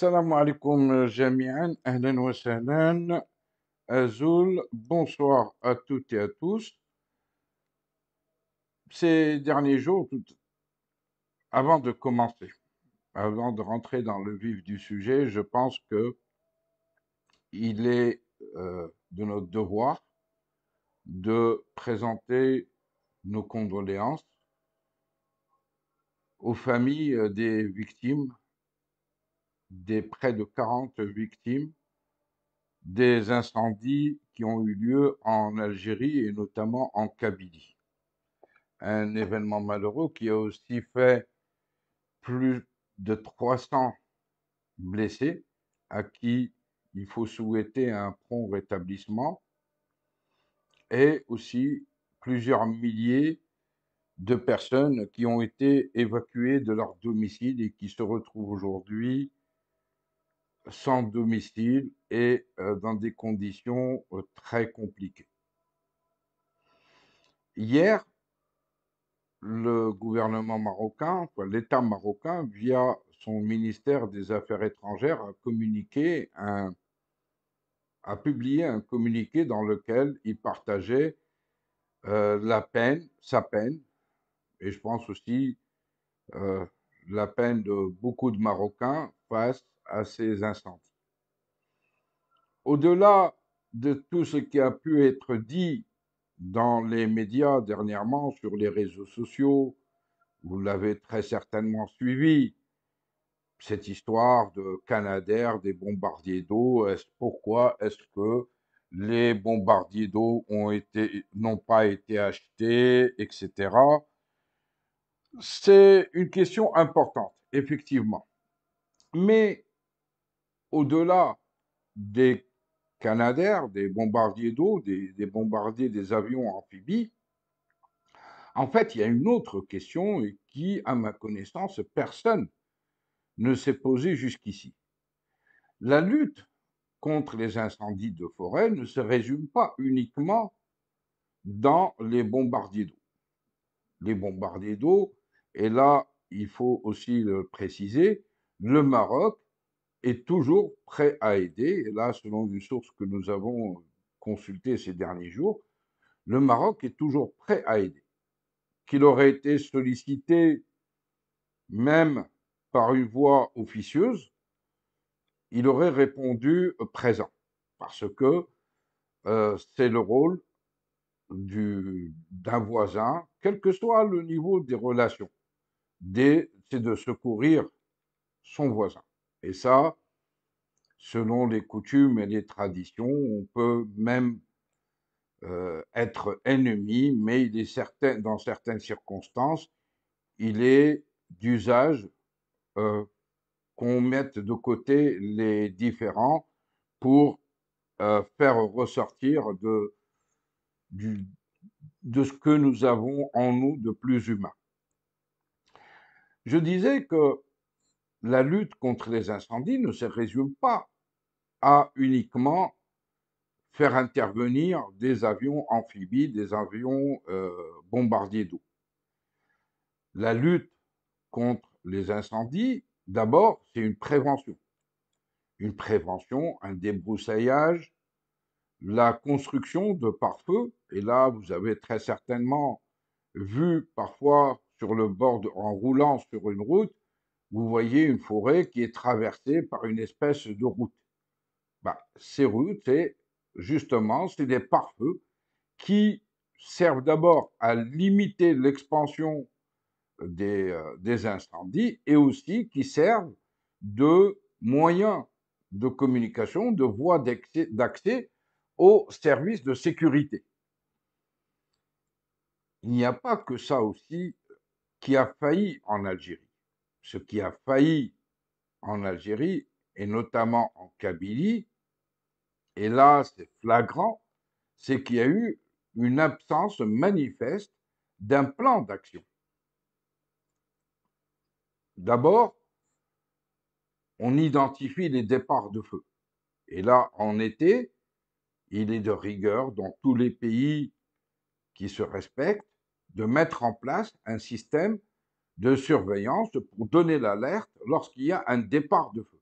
السلام alaikum جميعا اهلا وسهلا azul bonsoir à toutes et à tous ces derniers jours avant de commencer avant de rentrer dans le vif du sujet je pense que il est euh, de notre devoir de présenter nos condoléances aux familles euh, des victimes des près de 40 victimes des incendies qui ont eu lieu en Algérie et notamment en Kabylie. Un événement malheureux qui a aussi fait plus de 300 blessés à qui il faut souhaiter un prompt rétablissement et aussi plusieurs milliers de personnes qui ont été évacuées de leur domicile et qui se retrouvent aujourd'hui sans domicile et euh, dans des conditions euh, très compliquées. Hier, le gouvernement marocain, l'État marocain, via son ministère des Affaires étrangères, a communiqué un, a publié un communiqué dans lequel il partageait euh, la peine, sa peine, et je pense aussi la peine de beaucoup de Marocains face à ces instants. Au-delà de tout ce qui a pu être dit dans les médias dernièrement, sur les réseaux sociaux, vous l'avez très certainement suivi, cette histoire de Canadair, des bombardiers d'eau, est pourquoi est-ce que les bombardiers d'eau ont été, n'ont pas été achetés, etc. C'est une question importante, effectivement. Mais au-delà des canadaires, des bombardiers d'eau, des, des, bombardiers des avions amphibies, en fait, il y a une autre question qui, à ma connaissance, personne ne s'est posée jusqu'ici. La lutte contre les incendies de forêt ne se résume pas uniquement dans les bombardiers d'eau. Les bombardiers d'eau, et là, il faut aussi le préciser, le Maroc est toujours prêt à aider. Et là, selon une source que nous avons euh, consultée ces derniers jours, le Maroc est toujours prêt à aider. Qu'il aurait été sollicité même par une voie officieuse, il aurait répondu euh, présent, parce que euh, c'est le rôle d'un voisin, quel que soit le niveau des relations, c'est de secourir son voisin. Et ça, selon les coutumes et les traditions, on peut même euh, être ennemi, mais il certain, dans certaines circonstances, il est d'usage euh, qu'on mette de côté les différents pour euh, faire ressortir de ce que nous avons en nous de plus humain. Je disais que la lutte contre les incendies ne se résume pas à uniquement faire intervenir des avions amphibies, des avions euh, bombardiers d'eau. La lutte contre les incendies, d'abord, c'est une prévention. Une prévention, un débroussaillage, la construction de pare-feu. Et là, vous avez très certainement vu parfois sur le bord, en roulant sur une route, vous voyez une forêt qui est traversée par une espèce de route. Bah, ces routes, c'est justement c'est des pare-feux qui servent d'abord à limiter l'expansion des, euh, des, incendies et aussi qui servent de moyens de communication, de voies d'accès aux services de sécurité. Il n'y a pas que ça aussi qui a failli en Algérie ce qui a failli en Algérie et notamment en Kabylie, et là c'est flagrant, c'est qu'il y a eu une absence manifeste d'un plan d'action. D'abord, on identifie les départs de feu. Et là, en été, il est de rigueur dans tous les pays qui se respectent de mettre en place un système de surveillance pour donner l'alerte lorsqu'il y a un départ de feu.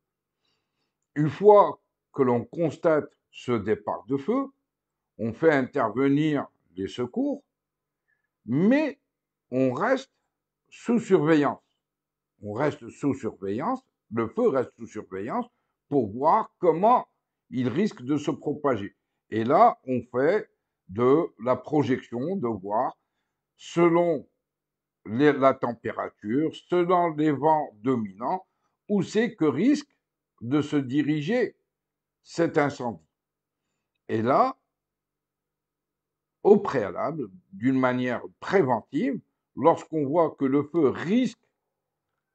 Une fois que l'on constate ce départ de feu, on fait intervenir les secours, mais on reste sous surveillance. On reste sous surveillance, le feu reste sous surveillance pour voir comment il risque de se propager. Et là, on fait de la projection, de voir selon la température, selon les vents dominants, où c'est que risque de se diriger cet incendie. Et là, au préalable, d'une manière préventive, lorsqu'on voit que le feu risque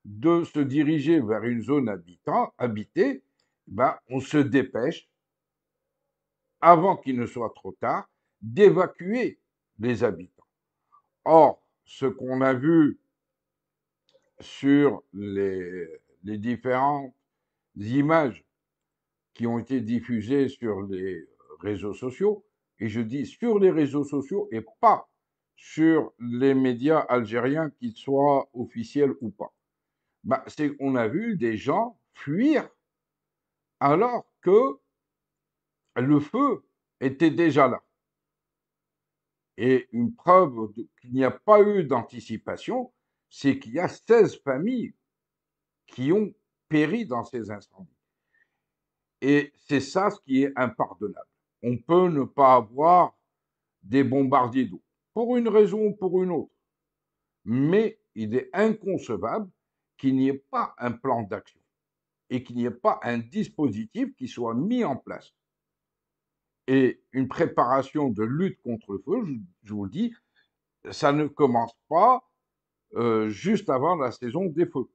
de se diriger vers une zone habitant, habitée, ben on se dépêche, avant qu'il ne soit trop tard, d'évacuer les habitants. Or, ce qu'on a vu sur les, différentes images qui ont été diffusées sur les réseaux sociaux, et je dis sur les réseaux sociaux et pas sur les médias algériens, qu'ils soient officiels ou pas. Bah, c'est qu'on a vu des gens fuir alors que le feu était déjà là. Et une preuve qu'il n'y a pas eu d'anticipation, c'est qu'il y a 16 familles qui ont péri dans ces incendies. Et c'est ça ce qui est impardonnable. On peut ne pas avoir des bombardiers d'eau, pour une raison ou pour une autre. Mais il est inconcevable qu'il n'y ait pas un plan d'action et qu'il n'y ait pas un dispositif qui soit mis en place et une préparation de lutte contre le feu, je, vous le dis, ça ne commence pas euh, juste avant la saison des feux.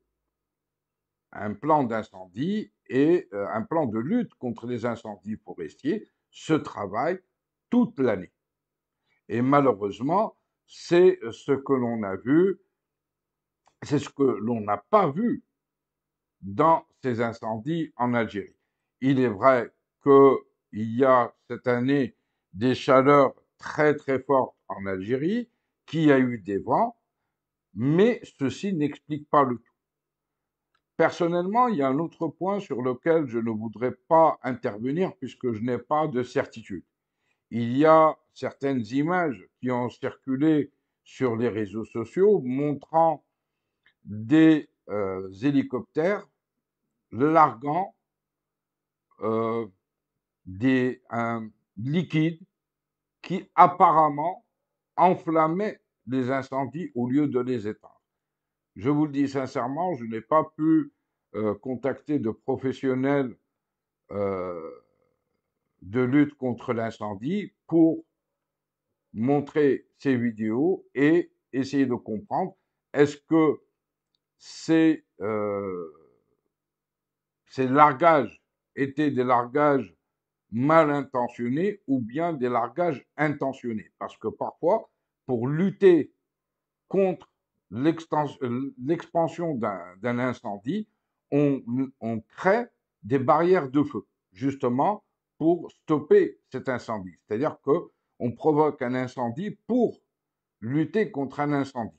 Un plan d'incendie et euh, un plan de lutte contre les incendies forestiers se travaillent toute l'année. Et malheureusement, c'est ce que l'on a vu, c'est ce que l'on n'a pas vu dans ces incendies en Algérie. Il est vrai que il y a cette année des chaleurs très très fortes en Algérie, qui a eu des vents, mais ceci n'explique pas le tout. Personnellement, il y a un autre point sur lequel je ne voudrais pas intervenir puisque je n'ai pas de certitude. Il y a certaines images qui ont circulé sur les réseaux sociaux montrant des euh, hélicoptères larguant euh, des un liquides qui apparemment enflammait les incendies au lieu de les éteindre. Je vous le dis sincèrement, je n'ai pas pu euh, contacter de professionnels euh, de lutte contre l'incendie pour montrer ces vidéos et essayer de comprendre est-ce que euh, ces largages étaient des largages mal intentionnés ou bien des largages intentionnés. Parce que parfois, pour lutter contre euh, l'expansion d'un incendie, on, crée des barrières de feu, justement pour stopper cet incendie. C'est-à-dire qu'on provoque un incendie pour lutter contre un incendie.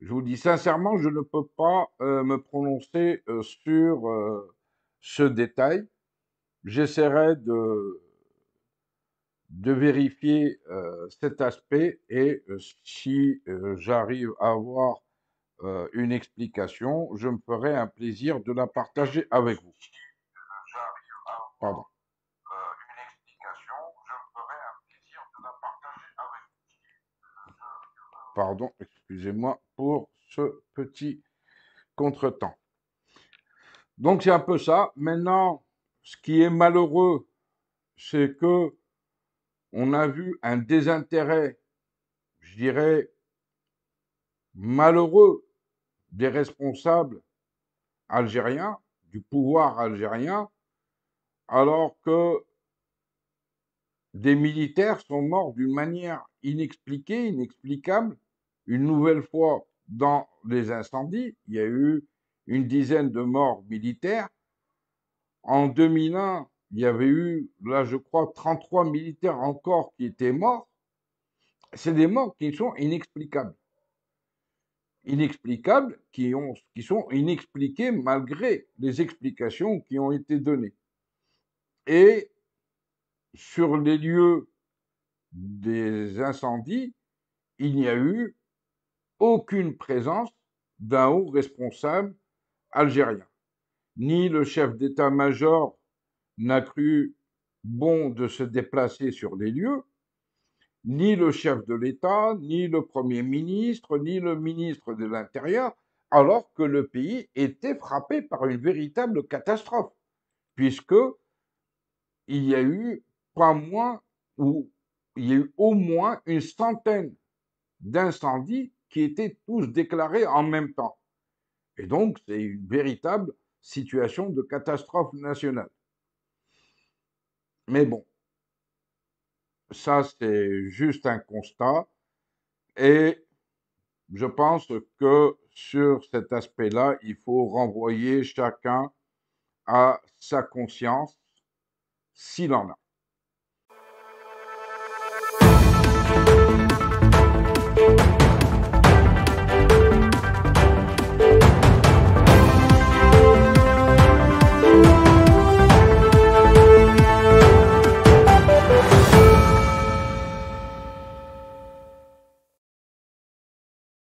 Je vous dis sincèrement, je ne peux pas euh, me prononcer euh, sur ce détail j'essaierai de, de vérifier euh, cet aspect et euh, euh, si j'arrive à avoir une explication, je me ferai un plaisir de la partager avec vous. Pardon. Pardon, excusez-moi pour ce petit contretemps. Donc c'est un peu ça. Maintenant, ce qui est malheureux, c'est que on a vu un désintérêt, je dirais, malheureux des responsables algériens, du pouvoir algérien, alors que des militaires sont morts d'une manière inexpliquée, inexplicable, une nouvelle fois dans les incendies. Il y a eu une dizaine de morts militaires, en 2001, il y avait eu, là je crois, 33 militaires encore qui étaient morts. C'est des morts qui sont inexplicables. Inexplicables, qui, sont inexpliquées malgré les explications qui ont été données. Et sur les lieux des incendies, il n'y a eu aucune présence d'un haut responsable algérien ni le chef d'état-major n'a cru bon de se déplacer sur les lieux, ni le chef de l'État, ni le Premier ministre, ni le ministre de l'Intérieur, alors que le pays était frappé par une véritable catastrophe, puisque il y a eu pas moins ou il y a eu au moins une centaine d'incendies qui étaient tous déclarés en même temps. Et donc, c'est une véritable situation de catastrophe nationale. Mais bon, ça c'est juste un constat et je pense que sur cet aspect-là, il faut renvoyer chacun à sa conscience s'il en a.